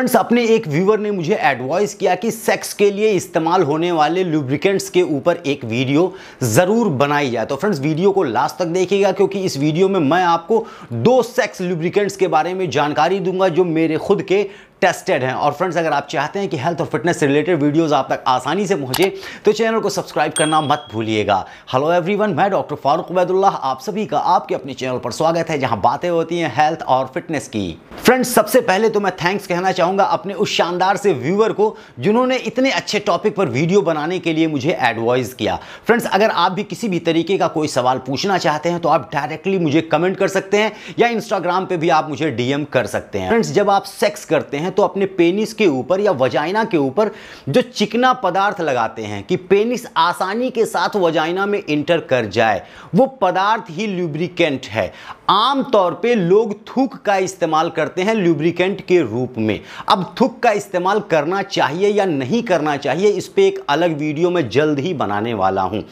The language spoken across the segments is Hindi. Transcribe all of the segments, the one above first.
फ्रेंड्स अपने एक व्यूवर ने मुझे एडवाइस किया कि सेक्स के लिए इस्तेमाल होने वाले लुब्रिकेंट्स के ऊपर एक वीडियो ज़रूर बनाई जाए तो फ्रेंड्स वीडियो को लास्ट तक देखिएगा क्योंकि इस वीडियो में मैं आपको दो सेक्स लुब्रिकेंट्स के बारे में जानकारी दूंगा जो मेरे खुद के टेस्टेड हैं और फ्रेंड्स अगर आप चाहते हैं कि हेल्थ और फिटनेस से रिलेटेड वीडियोस आप तक आसानी से पहुंचे तो चैनल को सब्सक्राइब करना मत भूलिएगा हेलो एवरीवन मैं डॉक्टर फारूक उबैदुल्ला आप सभी का आपके अपने चैनल पर स्वागत है जहां बातें होती हैं हेल्थ और फिटनेस की फ्रेंड्स सबसे पहले तो मैं थैंक्स कहना चाहूँगा अपने उस शानदार से व्यूअर को जिन्होंने इतने अच्छे टॉपिक पर वीडियो बनाने के लिए मुझे एडवाइज किया फ्रेंड्स अगर आप भी किसी भी तरीके का कोई सवाल पूछना चाहते हैं तो आप डायरेक्टली मुझे कमेंट कर सकते हैं या इंस्टाग्राम पर भी आप मुझे डीएम कर सकते हैं फ्रेंड्स जब आप सेक्स करते हैं हैं तो अपने पेनिस के ऊपर या वजाइना के ऊपर जो चिकना पदार्थ लगाते हैं कि पेनिस आसानी के साथ वजाइना में इंटर कर जाए वो पदार्थ ही ल्यूब्रिकेंट है आमतौर पे लोग थूक का इस्तेमाल करते हैं ल्यूब्रिकेंट के रूप में अब थूक का इस्तेमाल करना चाहिए या नहीं करना चाहिए इस पर एक अलग वीडियो में जल्द ही बनाने वाला हूँ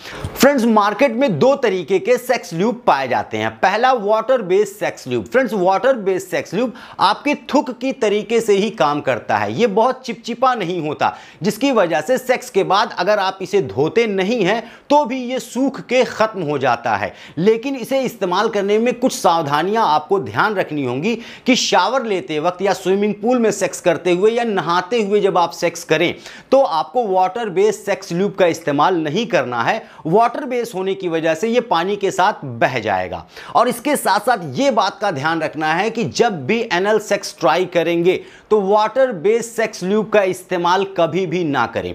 फ्रेंड्स मार्केट में दो तरीके के सेक्स ल्यूब पाए जाते हैं पहला water based sex lube friends water based sex lube आपके थूक की तरीके से ही ही काम करता है ये बहुत चिपचिपा नहीं होता जिसकी वजह से सेक्स के बाद अगर आप इसे धोते नहीं हैं तो भी ये सूख के ख़त्म हो जाता है लेकिन इसे इस्तेमाल करने में कुछ सावधानियां आपको ध्यान रखनी होंगी कि शावर लेते वक्त या स्विमिंग पूल में सेक्स करते हुए या नहाते हुए जब आप सेक्स करें तो आपको वाटर बेस्ड सेक्स ल्यूब का इस्तेमाल नहीं करना है वाटर बेस होने की वजह से ये पानी के साथ बह जाएगा और इसके साथ साथ ये बात का ध्यान रखना है कि जब भी एनल सेक्स ट्राई करेंगे तो तो वाटर बेस्ड सेक्स ल्यूब का इस्तेमाल कभी भी ना करें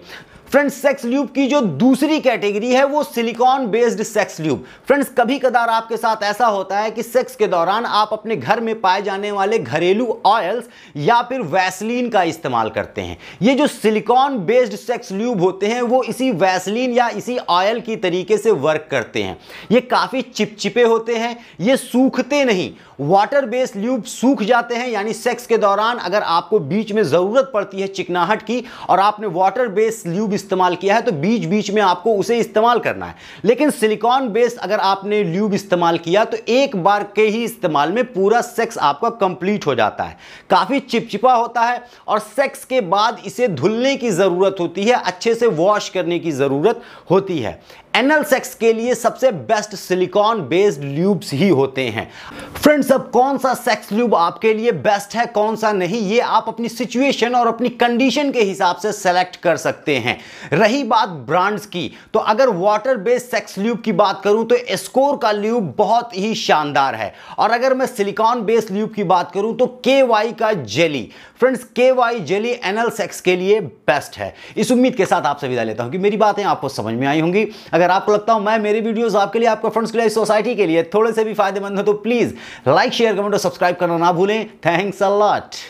फ्रेंड्स सेक्स ल्यूब की जो दूसरी कैटेगरी है वो silicone based sex lube friends कभी कदार आपके साथ ऐसा होता है कि सेक्स के दौरान आप अपने घर में पाए जाने वाले घरेलू ऑयल्स या फिर वैसलीन का इस्तेमाल करते हैं ये जो सिलिकॉन बेस्ड सेक्स ल्यूब होते हैं वो इसी वैसलीन या इसी ऑयल की तरीके से वर्क करते हैं ये काफ़ी चिपचिपे होते हैं ये सूखते नहीं वाटर बेस्ड ल्यूब सूख जाते हैं यानी सेक्स के दौरान अगर आपको बीच में ज़रूरत पड़ती है चिकनाहट की और आपने वाटर बेस्ड ल्यूब इस्तेमाल किया है तो बीच बीच में आपको उसे इस्तेमाल करना है लेकिन सिलिकॉन बेस्ड अगर आपने ल्यूब इस्तेमाल किया तो एक बार के ही इस्तेमाल में पूरा सेक्स आपका कंप्लीट हो जाता है काफ़ी चिपचिपा होता है और सेक्स के बाद इसे धुलने की ज़रूरत होती है अच्छे से वॉश करने की ज़रूरत होती है एनल सेक्स के लिए सबसे बेस्ट सिलिकॉन बेस्ड ल्यूब्स ही होते हैं फ्रेंड्स अब कौन सा सेक्स ल्यूब आपके लिए बेस्ट है कौन सा नहीं ये आप अपनी सिचुएशन और अपनी कंडीशन के हिसाब से सेलेक्ट कर सकते हैं रही बात ब्रांड्स की तो अगर वाटर बेस्ड सेक्स ल्यूब की बात करूं तो स्कोर का ल्यूब बहुत ही शानदार है और अगर मैं सिलिकॉन बेस्ड ल्यूब की बात करूं तो के का जेली फ्रेंड्स के जेली एनल सेक्स के लिए बेस्ट है इस उम्मीद के साथ आपसे विदा लेता हूं कि मेरी बातें आपको समझ में आई होंगी अगर अगर आपको लगता हो मैं मेरी वीडियोस आपके लिए आपके फ्रेंड्स के लिए सोसाइटी के लिए थोड़े से भी फायदेमंद हो तो प्लीज़ लाइक शेयर कमेंट और सब्सक्राइब करना ना भूलें थैंक्स अ लॉट